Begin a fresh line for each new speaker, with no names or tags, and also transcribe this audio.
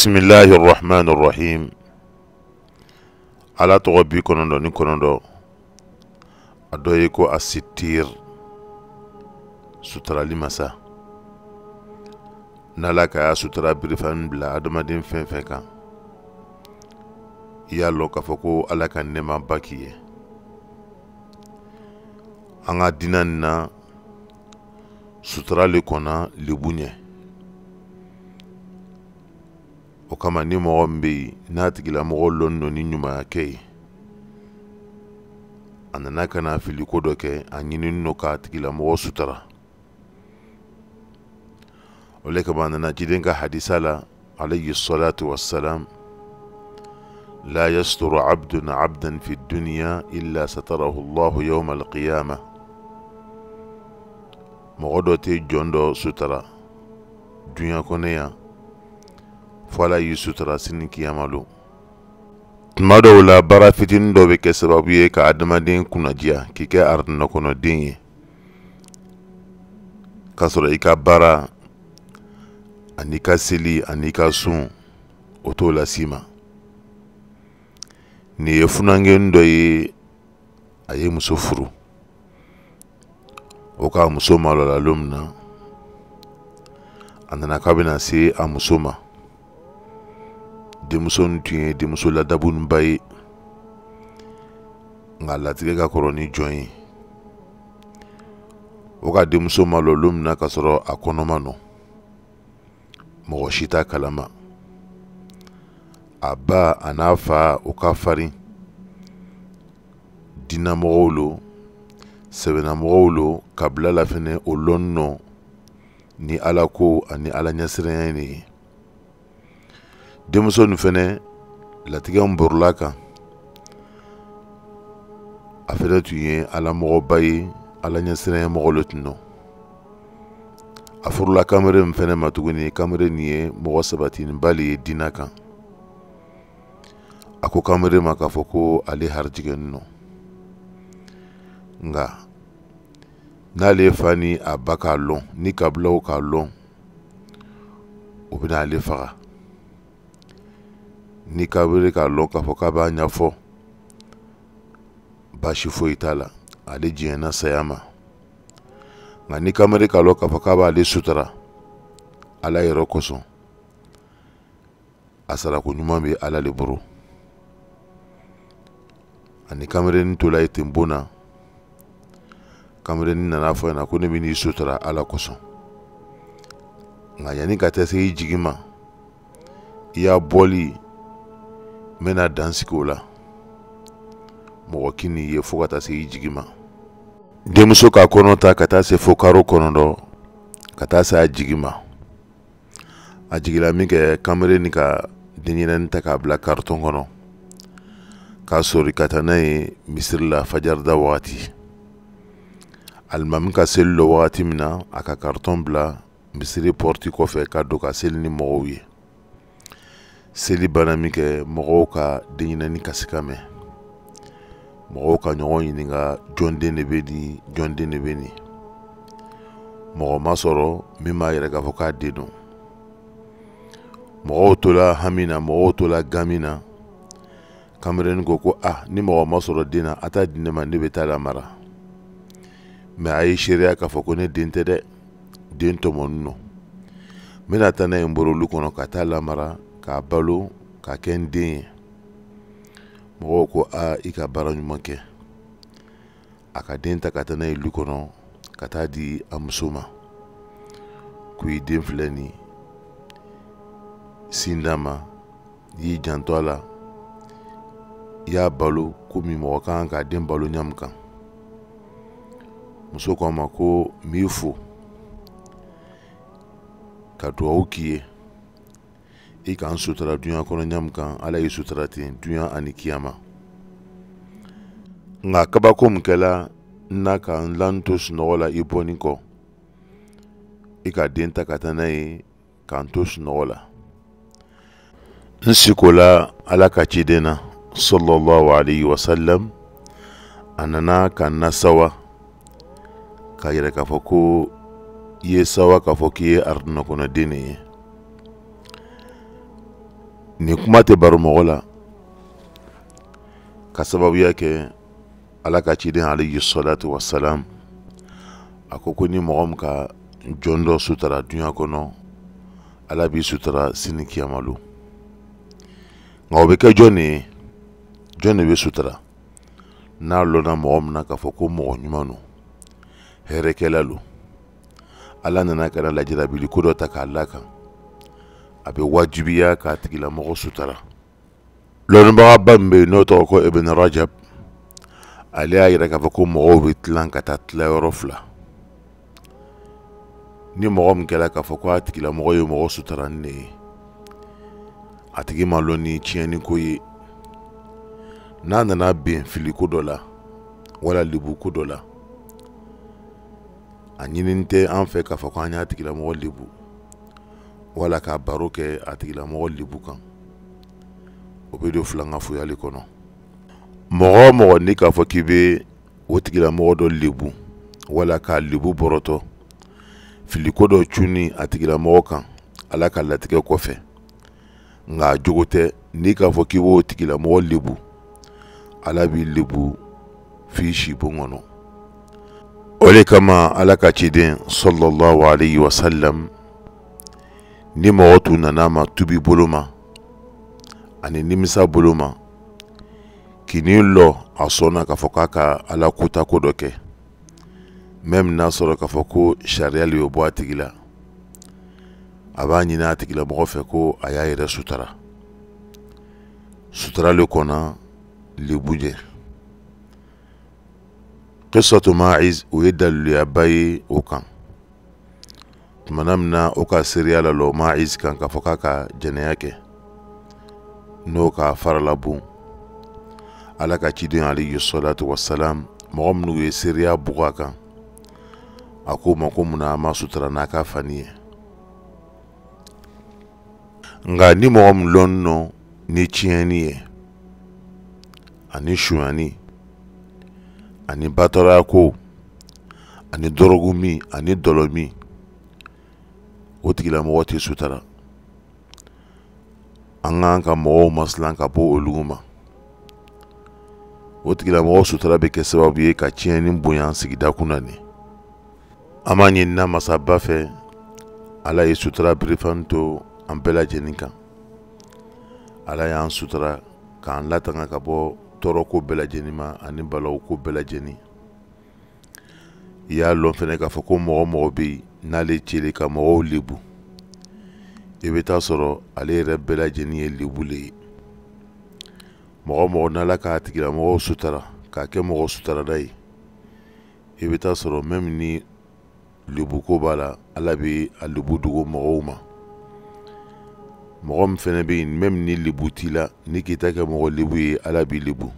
bisimilahi rahmani rahim ala tɔgɔ bi kɔnɔntɔ ni kɔnɔntɔ a dɔ ye ko asitir sutarali masa n'ala ka y'a sutara birifani bila adamaden fɛn fɛn kan i y'a lɔn k'a fɔ ko ala ka nɛɛmaba k'i ye an ka dina nin na sutara le kɔnna lebu ɲɛ o kama ni mɔgɔ min bɛ yen n'a tigilamɔgɔ lɔnnen don ni ɲumanyakɛ ye a nana ka na filiko dɔ kɛ a ɲininen don k'a tigilamɔgɔ sutara o le kama a nana ciden ka hadisa la alayhi salatu wassalam لا يستر عبد عبدا في الدنيا إلا ستره الله يوم القيامة مغدو تي جوندو سترا دنيا كونيا fo ala y'i sutura sini kiyama don tuma dɔw la baara fitinin dɔ bɛ kɛ sababu ye ka adamaden kunnadiya k'i kɛ aradina kɔnɔden ye k'a sɔrɔ i ka baara ani ka seli ani ka sun o t'o las'i ma nin ye funangeni dɔ ye a ye muso furu o k'a muso malɔlalon min na a nana k'a bɛna se a muso ma denmuso nin tun ye denmuso ladabunba ye nka latigɛ ka kɔrɔ ni jɔn ye o ka denmuso ma lɔ lon min na ka sɔrɔ a kɔnɔ nɔ mɔgɔ si t'a kalama a ba a n'a fa o ka farin dinamɔgɔw lo sɛbɛnnamɔgɔw lo kabila la fɛnɛ o lɔnni nɔ ni ala ko ani ala ɲɛsiranya ye Demoso nou fene, latigan mborlaka. A fene tuye, ala mwo bayi, ala nye srenye mwo loti nou. Afurla kamere mfenem atu gwenye, kamere nye mwo sabatin, baliye dinaka. Ako kamere makafoko, ale harjigen nou. Nga, nale fani a baka lon, ni kabla waka lon, ou bina ale faka. n'i ka wele k'a lɔn k'a fɔ k'a b'a ɲɛfɔ baasi foyi t'a la ale jiɲɛna saya ma nka n'i ka wele k'a lɔn k'a fɔ k'a b'ale sutura ala yɛrɛ kosɔn a sarako ɲuman bɛ ala le bolo ani kamereni tola ye ten bon na kamereni nana fɔ ɲɛna ko ne bɛ n'i sutura ala kosɔn nka yanni ka taa se i jigi ma i y'a bɔli mena bɛna dan o la mɔgɔ kini ye fɔɔ ka taa se i jigi ma denmuso k'a kɔnɔ ta ka taa se fo karo kɔnɔntɔn ka taa se a jigi ma a jigila min kɛ kamere ni ka denɲɛrɛnin ta k'a bila karitɔn kɔnɔ k'a sori ka taa n'a ye misiri la fajarida wagati alimami ka seli lɔ wagati min na a ka karitɔn bila misiri pɔriti kɔfɛ ka don ka seli ni mɔgɔw ye seli bana min kɛ mɔgɔw ka denɲinani kasi ka mɛn mɔgɔw ka ɲɔgɔn ɲininka jɔnden de bɛ nin jɔnden de bɛ nin mɔgɔ ma sɔrɔ min b'a yɛrɛ k'a fɔ k'a den don mɔgɔw tola hami na mɔgɔw tola gami na kamerɛni ko ko ah ni mɔgɔ ma sɔrɔ den na a t'a di ne ma ne bɛ taa lamara mɛ a ye seereya k'a fɔ ko ne den tɛ dɛ den tɔmɔnin no n bɛna taa n'a ye n bɔr'olu kɔnɔ ka taa lamara k'a balo k'a kɛ n den ye mɔgɔw ko a i ka baara ɲuman kɛ a ka den ta ka taa n'a ye lu kɔnɔ ka taa di a muso ma ko i den filɛ nin sin d'a ma i y'i janto a la i y'a balo komi mɔgɔ kan k'a den balo ɲamu kan muso ko a ma ko n b'i fo ka dugawu k'i ye i k'an sutura duɲa kɔnɔ ɲamu ala y'i sutura ten duɲa ani kiyama nka kabako min kɛla n na ka n la to sunɔgɔ la i bɔnin kɔ i ka den ta ka taa n'a ye ka n to sunɔgɔ la n siko la ala ka ciden na sallallahu alaihi sallam a nana ka n na sawa k'a yɛrɛ k'a fɔ ko i ye sawa k'a fɔ k'i ye aridinakɔnɔden ne ye nin kuma tɛ baro mɔgɔ la ka sababuya kɛ ala ka ciden alayhi salatu wasalam a ko ko ni mɔgɔ min ka jɔn dɔ sutara duɲa kɔnɔ ala b'i sutara sini kiyamalo nka o bɛ kɛ jɔn ye jɔn de bɛ sutara n'a lɔnna mɔgɔ min na k'a fɔ ko mɔgɔ ɲuman don hɛrɛkɛla don ala nana ka na lajarabili ko dɔ ta k'a la kan a be wajibiya k'a tigilamɔgɔ sutara lɔnnibagaba min be yen n'o tɔgɔ ko ibn rajab ale y'a yira k'a fɔ ko mɔgɔw bɛ tilan ka taa tilayɔrɔ fila ni mɔgɔ min kɛra k'a fɔ ko a tigilamɔgɔ ye mɔgɔ sutara ni ne ye a tigi ma lɔn ni ye n'a nana ben filiko dɔ la wala libuko dɔ la a ɲinin tɛ an fɛ k'a fɔ ko an y'a tigilamɔgɔ libu wala ka baro kɛ a tigilamɔgɔ libu kan o bɛ don filankafoyali kɔnɔ mɔgɔ o mɔgɔ ni k'a fɔ k'i bɛ o tigilamɔgɔ dɔ libu wala ka lebu bɔrɔtɔ filiko dɔ cunni a tigilamɔgɔ kan ala ka latigɛ kɔfɛ nka a jogo tɛ n'i k'a fɔ k'i b'o tigilamɔgɔ lebu ala b'i libu f'i si bon kɔnɔ o de kama ala ka ciden sɔlɔlɔ wa alihi wa salam ni mɔgɔ tun nana ma tubi bolo ma ani nimisa bolo ma kini lɔ a sɔnna k'a fɔ k'a ka ala kota ko dɔ kɛ mɛmi n'a sɔrɔ k'a fɔ ko sariya le y'o bɔ a tigi la a b'a ɲini a mɔgɔ fɛ ko a y'a yɛrɛ sutara sutara le kɔnɔ lebu jɛ kisatu maiz o ye daliluyaba ye o kan tumana min na o ka seereya la lɔ maiz kan k'a fɔ k'a ka jɛnɛya kɛ n'o ka farala bon ala ka ciden alayhi salatu wasalam mɔgɔ minnu ye seereya bugɔ a kan a ko ma ko munna a ma sutura n'a ka fani ye nka ni mɔgɔ min lɔn nɔ ni tiɲɛni ye ani suyani ani batɔrɔya ko ani dɔrɔgu min ani dɔlɔ min o tigilamɔgɔ tɛ sutara an k'an ka mɔgɔw masilan ka bɔ olu ma o tigilamɔgɔ sutara bɛ kɛ sababu ye ka tiɲɛni bonya sigida kun na ni an b'a ɲinina masaba fɛ ala ye sutara birifan to an bɛɛ lajɛlen kan ala y'an sutara k'an latanga ka bɔ tɔɔrɔko bɛɛ lajɛlen ma ani balawko bɛɛ lajɛlen i y'a lɔn fɛnɛ k'a fɔ ko mɔgɔ mɔgɔ bɛ yen n'ale cele ka mɔgɔw lebu i bɛ taa sɔrɔ ale yɛrɛ bɛɛ lajɛlen ye lebu le ye mɔgɔ mɔgɔ n'ala k'a tigilamɔgɔ sutara k'a kɛ mɔgɔ sutarada ye i bɛ taa sɔrɔ mɛmi ni lebuko b'a la ala bɛ a lebu dogo mɔgɔw ma mɔgɔ min fana bɛ yen mɛmi ni lebu t'i la ni k'i ta kɛ mɔgɔ lebu ye ala b'i lebu